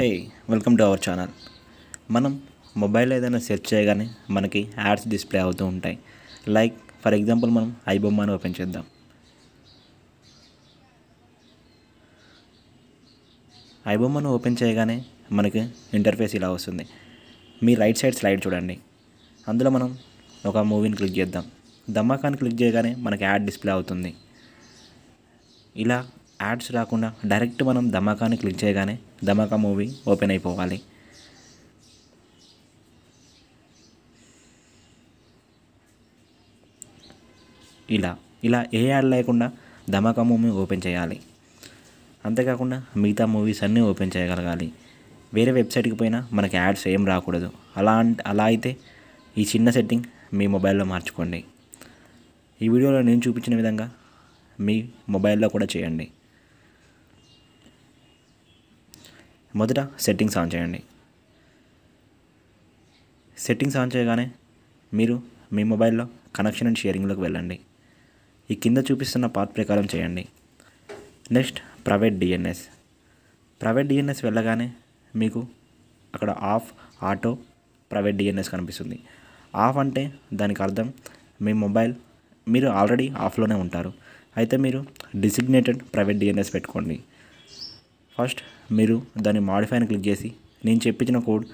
hey welcome to our channel మనం mobile ఏదైనా search చేయగానే మనకి యాడ్స్ డిస్ప్లే అవుతూ ఉంటాయి లైక్ ఫర్ ఎగ్జాంపుల్ మనం ఐబొమ్మని ఓపెన్ చేద్దాం ఐబొమ్మను ఓపెన్ చేయగానే మనకి ఇంటర్ఫేస్ ఇలా వస్తుంది మీ రైట్ సైడ్ స్లైడ్ చూడండి అందులో మనం ఒక మూవీని క్లిక్ చేద్దాం దమ్మాకాన్ని క్లిక్ చేయగానే మనకి యాడ్ డిస్ప్లే అవుతుంది ఇలా యాడ్స్ రాకుండా డైరెక్ట్ మనం ధమాకాని క్లిక్ చేయగానే ధమాకా మూవీ ఓపెన్ అయిపోవాలి ఇలా ఇలా ఏ యాడ్ లేకుండా ధమాకా మూవీ ఓపెన్ చేయాలి అంతేకాకుండా మిగతా మూవీస్ అన్నీ ఓపెన్ చేయగలగాలి వేరే వెబ్సైట్కి పోయినా మనకి యాడ్స్ ఏం రాకూడదు అలా అలా అయితే ఈ చిన్న సెట్టింగ్ మీ మొబైల్లో మార్చుకోండి ఈ వీడియోలో నేను చూపించిన విధంగా మీ మొబైల్లో కూడా చేయండి మొదట సెట్టింగ్స్ ఆన్ చేయండి సెట్టింగ్స్ ఆన్ చేయగానే మీరు మీ మొబైల్లో కనెక్షన్ అండ్ షేరింగ్లోకి వెళ్ళండి ఈ కింద చూపిస్తున్న పాత్ ప్రకారం చేయండి next private DNS private DNS వెళ్ళగానే మీకు అక్కడ ఆఫ్ ఆటో ప్రైవేట్ డిఎన్ఎస్ కనిపిస్తుంది ఆఫ్ అంటే దానికి అర్థం మీ మొబైల్ మీరు ఆల్రెడీ ఆఫ్లోనే ఉంటారు అయితే మీరు డిసిగ్నేటెడ్ ప్రైవేట్ డిఎన్ఎస్ పెట్టుకోండి ఫస్ట్ మీరు దాన్ని మాడిఫైని క్లిక్ చేసి నేను చెప్పించిన కోడ్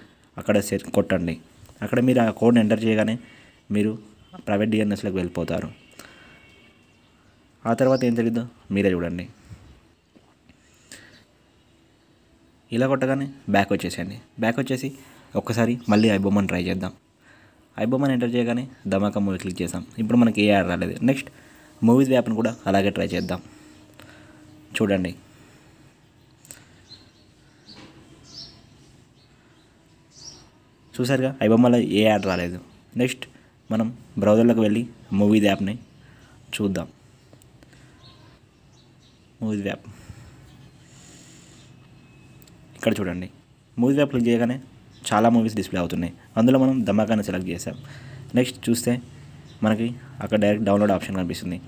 అక్కడ సెట్ కొట్టండి అక్కడ మీరు ఆ కోడ్ని ఎంటర్ చేయగానే మీరు ప్రైవేట్ డిఎన్ఎస్లోకి వెళ్ళిపోతారు ఆ తర్వాత ఏం తెలియదో మీరే చూడండి ఇలా కొట్టగానే బ్యాక్ వచ్చేసేయండి బ్యాక్ వచ్చేసి ఒక్కసారి మళ్ళీ ఐబొమ్మని ట్రై చేద్దాం ఐబొమ్మని ఎంటర్ చేయగానే ధమాకా మూవీ క్లిక్ చేసాం ఇప్పుడు మనకి ఏ యాడ్ రాలేదు నెక్స్ట్ మూవీస్ యాప్ని కూడా అలాగే ట్రై చేద్దాం చూడండి చూసారుగా ఐబొమ్మలో ఏ యాడ్ రాలేదు నెక్స్ట్ మనం బ్రౌజర్లోకి వెళ్ళి మూవీ యాప్ని చూద్దాం మూవీ యాప్ ఇక్కడ చూడండి మూవీ యాప్ క్లిక్ చేయగానే చాలా మూవీస్ డిస్ప్లే అవుతున్నాయి అందులో మనం ధమాకాన్ని సెలెక్ట్ చేసాం నెక్స్ట్ చూస్తే మనకి అక్కడ డైరెక్ట్ డౌన్లోడ్ ఆప్షన్ కనిపిస్తుంది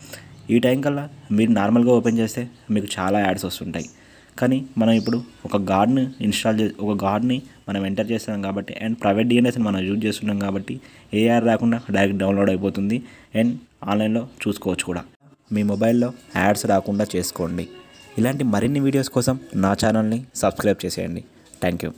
ఈ టైం కల్లా మీరు నార్మల్గా ఓపెన్ చేస్తే మీకు చాలా యాడ్స్ వస్తుంటాయి కానీ మనం ఇప్పుడు ఒక గాడ్ని ఇన్స్టాల్ చే ఒక గాడ్ని మనం ఎంటర్ చేస్తున్నాం కాబట్టి అండ్ ప్రైవేట్ డిఎన్ఎస్ని మనం యూజ్ చేస్తున్నాం కాబట్టి ఏఆర్ రాకుండా డైరెక్ట్ డౌన్లోడ్ అయిపోతుంది అండ్ ఆన్లైన్లో చూసుకోవచ్చు కూడా మీ మొబైల్లో యాడ్స్ రాకుండా చేసుకోండి ఇలాంటి మరిన్ని వీడియోస్ కోసం నా ఛానల్ని సబ్స్క్రైబ్ చేసేయండి థ్యాంక్ యూ